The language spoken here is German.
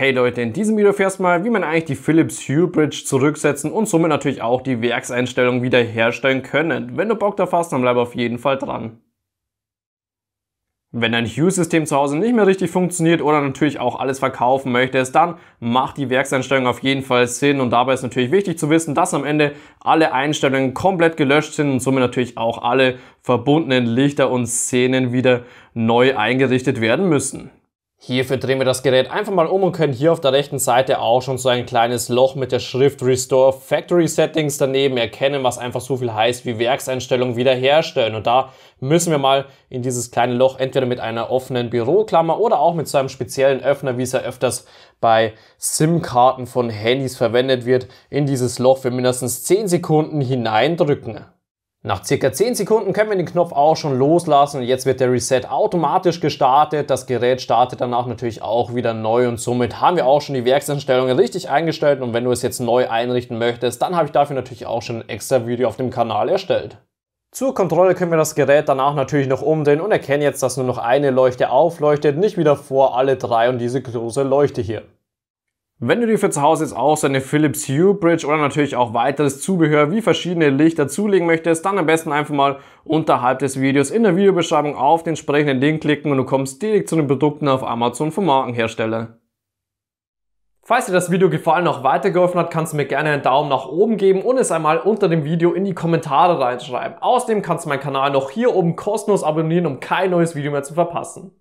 Hey Leute, in diesem Video erfährst du mal, wie man eigentlich die Philips Hue Bridge zurücksetzen und somit natürlich auch die Werkseinstellung wiederherstellen können. Wenn du Bock drauf hast, dann bleib auf jeden Fall dran. Wenn dein Hue-System zu Hause nicht mehr richtig funktioniert oder natürlich auch alles verkaufen möchtest, dann macht die Werkseinstellung auf jeden Fall Sinn und dabei ist natürlich wichtig zu wissen, dass am Ende alle Einstellungen komplett gelöscht sind und somit natürlich auch alle verbundenen Lichter und Szenen wieder neu eingerichtet werden müssen. Hierfür drehen wir das Gerät einfach mal um und können hier auf der rechten Seite auch schon so ein kleines Loch mit der Schrift Restore Factory Settings daneben erkennen, was einfach so viel heißt wie Werkseinstellung wiederherstellen. Und da müssen wir mal in dieses kleine Loch entweder mit einer offenen Büroklammer oder auch mit so einem speziellen Öffner, wie es ja öfters bei SIM-Karten von Handys verwendet wird, in dieses Loch für mindestens 10 Sekunden hineindrücken. Nach circa 10 Sekunden können wir den Knopf auch schon loslassen und jetzt wird der Reset automatisch gestartet. Das Gerät startet danach natürlich auch wieder neu und somit haben wir auch schon die Werkseinstellungen richtig eingestellt und wenn du es jetzt neu einrichten möchtest, dann habe ich dafür natürlich auch schon ein extra Video auf dem Kanal erstellt. Zur Kontrolle können wir das Gerät danach natürlich noch umdrehen und erkennen jetzt, dass nur noch eine Leuchte aufleuchtet, nicht wieder vor alle drei und diese große Leuchte hier. Wenn du dir für zu Hause jetzt auch so eine Philips Hue Bridge oder natürlich auch weiteres Zubehör wie verschiedene Lichter zulegen möchtest, dann am besten einfach mal unterhalb des Videos in der Videobeschreibung auf den entsprechenden Link klicken und du kommst direkt zu den Produkten auf Amazon vom Markenhersteller. Falls dir das Video gefallen und auch weitergeholfen hat, kannst du mir gerne einen Daumen nach oben geben und es einmal unter dem Video in die Kommentare reinschreiben. Außerdem kannst du meinen Kanal noch hier oben kostenlos abonnieren, um kein neues Video mehr zu verpassen.